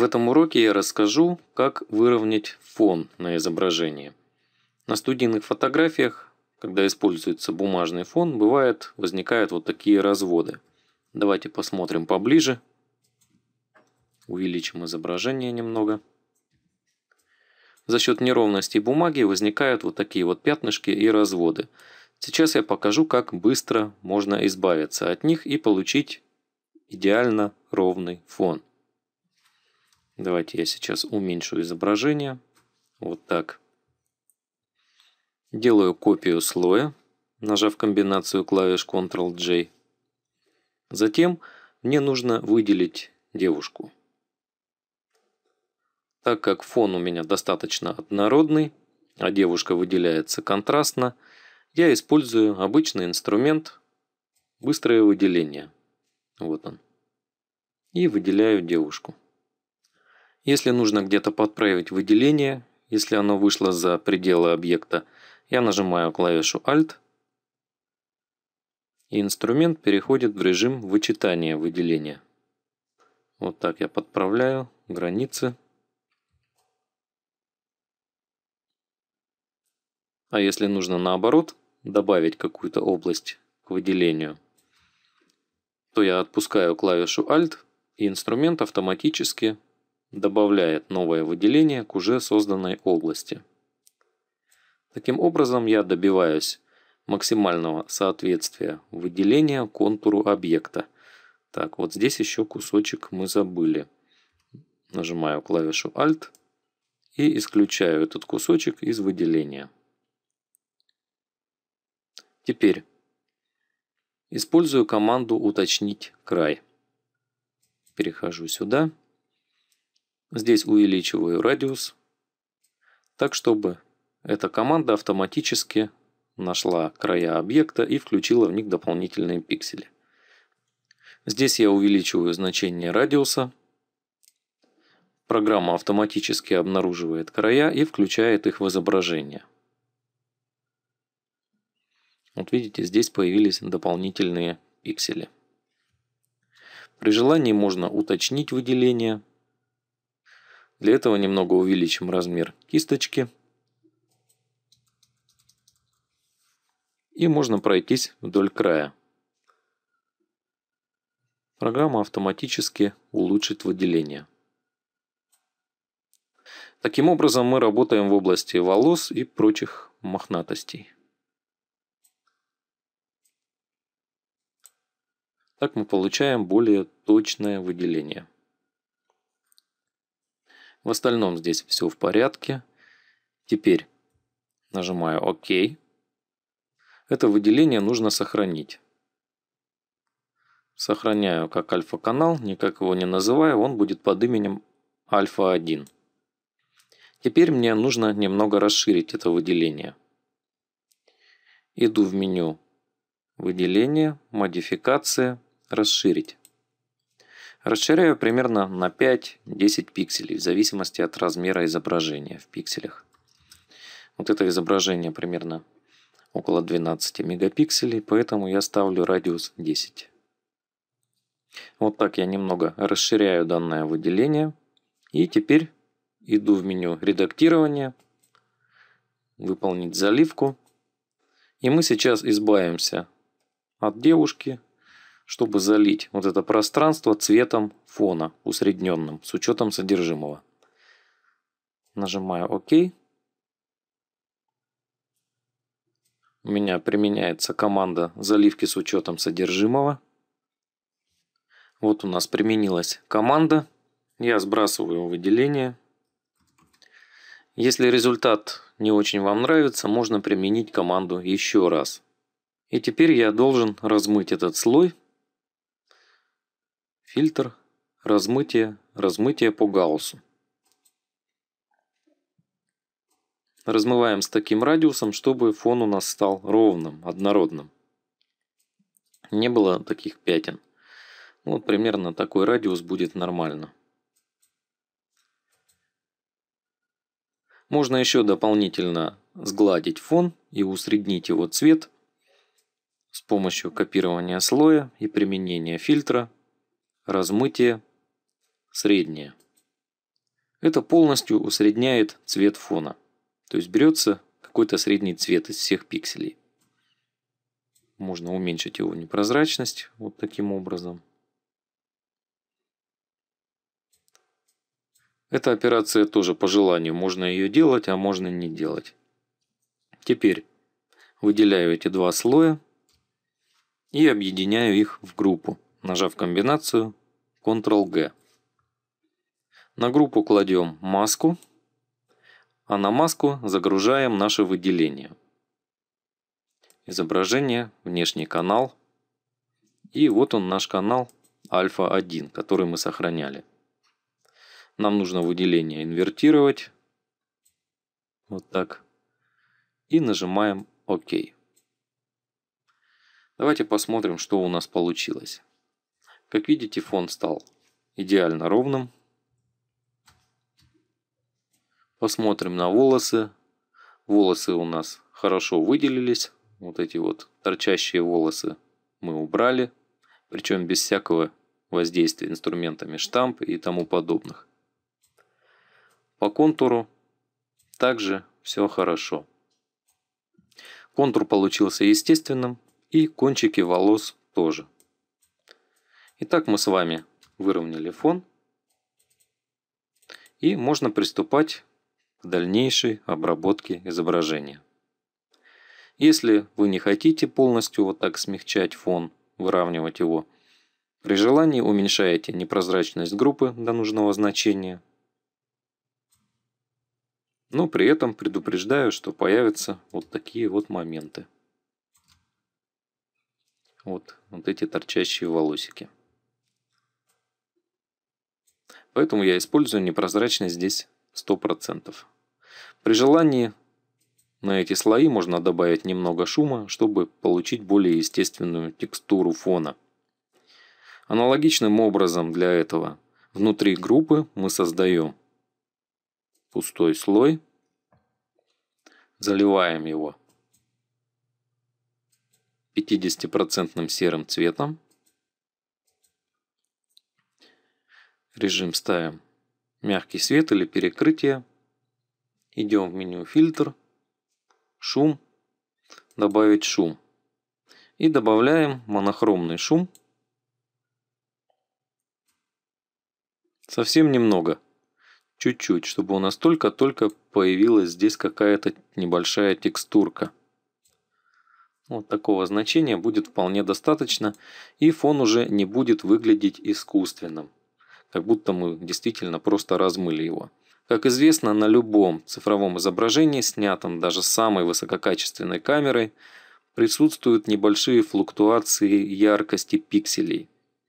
В этом уроке я расскажу, как выровнять фон на изображении. На студийных фотографиях, когда используется бумажный фон, бывает возникают вот такие разводы. Давайте посмотрим поближе. Увеличим изображение немного. За счет неровностей бумаги возникают вот такие вот пятнышки и разводы. Сейчас я покажу, как быстро можно избавиться от них и получить идеально ровный фон. Давайте я сейчас уменьшу изображение. Вот так. Делаю копию слоя, нажав комбинацию клавиш Ctrl-J. Затем мне нужно выделить девушку. Так как фон у меня достаточно однородный, а девушка выделяется контрастно, я использую обычный инструмент «Быстрое выделение». Вот он. И выделяю девушку. Если нужно где-то подправить выделение, если оно вышло за пределы объекта, я нажимаю клавишу Alt, и инструмент переходит в режим вычитания выделения. Вот так я подправляю границы. А если нужно наоборот добавить какую-то область к выделению, то я отпускаю клавишу Alt и инструмент автоматически добавляет новое выделение к уже созданной области. Таким образом я добиваюсь максимального соответствия выделения контуру объекта. Так, вот здесь еще кусочек мы забыли. Нажимаю клавишу Alt и исключаю этот кусочек из выделения. Теперь использую команду «Уточнить край». Перехожу сюда. Здесь увеличиваю радиус, так чтобы эта команда автоматически нашла края объекта и включила в них дополнительные пиксели. Здесь я увеличиваю значение радиуса. Программа автоматически обнаруживает края и включает их в изображение. Вот видите, здесь появились дополнительные пиксели. При желании можно уточнить выделение – для этого немного увеличим размер кисточки. И можно пройтись вдоль края. Программа автоматически улучшит выделение. Таким образом мы работаем в области волос и прочих мохнатостей. Так мы получаем более точное выделение. В остальном здесь все в порядке. Теперь нажимаю ОК. Это выделение нужно сохранить. Сохраняю как альфа-канал, никак его не называю, он будет под именем альфа-1. Теперь мне нужно немного расширить это выделение. Иду в меню «Выделение», «Модификация», «Расширить». Расширяю примерно на 5-10 пикселей в зависимости от размера изображения в пикселях. Вот это изображение примерно около 12 мегапикселей, поэтому я ставлю радиус 10. Вот так я немного расширяю данное выделение. И теперь иду в меню редактирования, выполнить заливку. И мы сейчас избавимся от девушки чтобы залить вот это пространство цветом фона усредненным с учетом содержимого. Нажимаю ОК. У меня применяется команда заливки с учетом содержимого. Вот у нас применилась команда. Я сбрасываю выделение. Если результат не очень вам нравится, можно применить команду еще раз. И теперь я должен размыть этот слой Фильтр, размытие, размытие по гауссу. Размываем с таким радиусом, чтобы фон у нас стал ровным, однородным. Не было таких пятен. Ну, вот примерно такой радиус будет нормально. Можно еще дополнительно сгладить фон и усреднить его цвет с помощью копирования слоя и применения фильтра размытие среднее. Это полностью усредняет цвет фона. То есть берется какой-то средний цвет из всех пикселей. Можно уменьшить его непрозрачность вот таким образом. Эта операция тоже по желанию. Можно ее делать, а можно не делать. Теперь выделяю эти два слоя и объединяю их в группу нажав комбинацию Ctrl-G. На группу кладем маску, а на маску загружаем наше выделение. Изображение, внешний канал. И вот он наш канал альфа-1, который мы сохраняли. Нам нужно выделение инвертировать. Вот так. И нажимаем ОК. Давайте посмотрим, что у нас получилось. Как видите, фон стал идеально ровным. Посмотрим на волосы. Волосы у нас хорошо выделились. Вот эти вот торчащие волосы мы убрали. Причем без всякого воздействия инструментами штамп и тому подобных. По контуру также все хорошо. Контур получился естественным и кончики волос тоже. Итак, мы с вами выровняли фон. И можно приступать к дальнейшей обработке изображения. Если вы не хотите полностью вот так смягчать фон, выравнивать его, при желании уменьшаете непрозрачность группы до нужного значения. Но при этом предупреждаю, что появятся вот такие вот моменты. Вот, вот эти торчащие волосики. Поэтому я использую непрозрачность здесь 100%. При желании на эти слои можно добавить немного шума, чтобы получить более естественную текстуру фона. Аналогичным образом для этого внутри группы мы создаем пустой слой, заливаем его 50% серым цветом Режим ставим мягкий свет или перекрытие. Идем в меню фильтр, шум, добавить шум. И добавляем монохромный шум. Совсем немного. Чуть-чуть, чтобы у нас только-только появилась здесь какая-то небольшая текстурка. Вот такого значения будет вполне достаточно, и фон уже не будет выглядеть искусственным как будто мы действительно просто размыли его. Как известно, на любом цифровом изображении, снятом даже самой высококачественной камерой, присутствуют небольшие флуктуации яркости пикселей,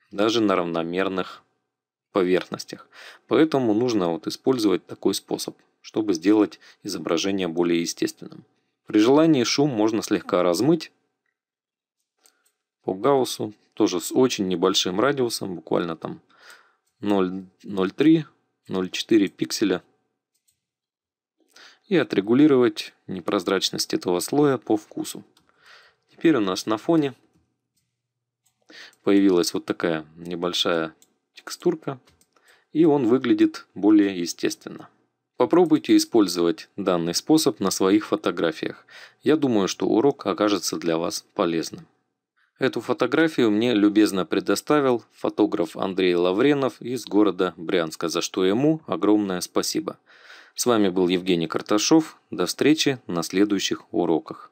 даже на равномерных поверхностях. Поэтому нужно вот использовать такой способ, чтобы сделать изображение более естественным. При желании шум можно слегка размыть по гауссу, тоже с очень небольшим радиусом, буквально там 0,03-0,4 пикселя и отрегулировать непрозрачность этого слоя по вкусу. Теперь у нас на фоне появилась вот такая небольшая текстурка и он выглядит более естественно. Попробуйте использовать данный способ на своих фотографиях. Я думаю, что урок окажется для вас полезным. Эту фотографию мне любезно предоставил фотограф Андрей Лавренов из города Брянска, за что ему огромное спасибо. С вами был Евгений Карташов. До встречи на следующих уроках.